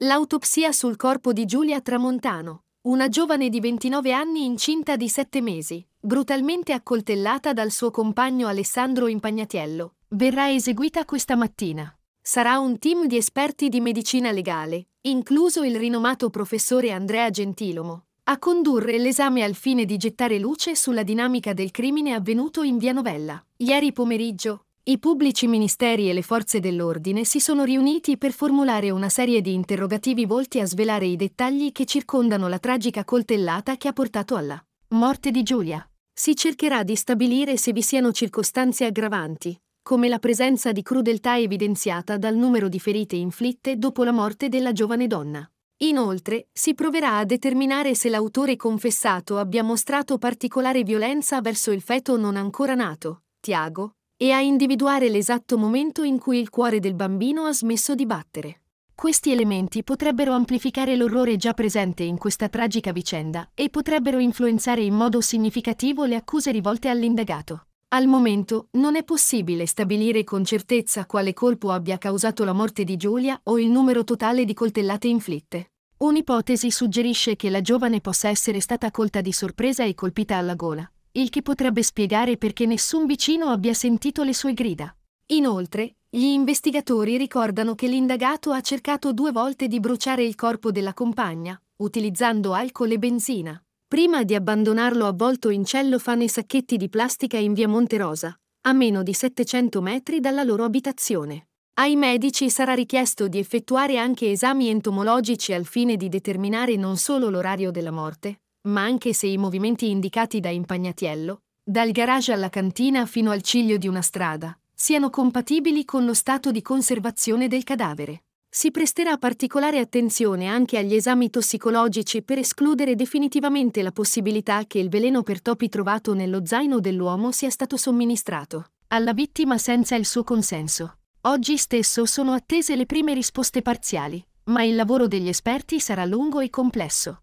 L'autopsia sul corpo di Giulia Tramontano, una giovane di 29 anni incinta di 7 mesi, brutalmente accoltellata dal suo compagno Alessandro Impagnatiello, verrà eseguita questa mattina. Sarà un team di esperti di medicina legale, incluso il rinomato professore Andrea Gentilomo, a condurre l'esame al fine di gettare luce sulla dinamica del crimine avvenuto in Via Novella, ieri pomeriggio, i pubblici ministeri e le forze dell'ordine si sono riuniti per formulare una serie di interrogativi volti a svelare i dettagli che circondano la tragica coltellata che ha portato alla morte di Giulia. Si cercherà di stabilire se vi siano circostanze aggravanti, come la presenza di crudeltà evidenziata dal numero di ferite inflitte dopo la morte della giovane donna. Inoltre, si proverà a determinare se l'autore confessato abbia mostrato particolare violenza verso il feto non ancora nato, Tiago, e a individuare l'esatto momento in cui il cuore del bambino ha smesso di battere. Questi elementi potrebbero amplificare l'orrore già presente in questa tragica vicenda e potrebbero influenzare in modo significativo le accuse rivolte all'indagato. Al momento non è possibile stabilire con certezza quale colpo abbia causato la morte di Giulia o il numero totale di coltellate inflitte. Un'ipotesi suggerisce che la giovane possa essere stata colta di sorpresa e colpita alla gola, il che potrebbe spiegare perché nessun vicino abbia sentito le sue grida. Inoltre, gli investigatori ricordano che l'indagato ha cercato due volte di bruciare il corpo della compagna, utilizzando alcol e benzina, prima di abbandonarlo avvolto in cellofane e sacchetti di plastica in via Monterosa, a meno di 700 metri dalla loro abitazione. Ai medici sarà richiesto di effettuare anche esami entomologici al fine di determinare non solo l'orario della morte, ma anche se i movimenti indicati da Impagnatiello, dal garage alla cantina fino al ciglio di una strada, siano compatibili con lo stato di conservazione del cadavere. Si presterà particolare attenzione anche agli esami tossicologici per escludere definitivamente la possibilità che il veleno per topi trovato nello zaino dell'uomo sia stato somministrato alla vittima senza il suo consenso. Oggi stesso sono attese le prime risposte parziali, ma il lavoro degli esperti sarà lungo e complesso.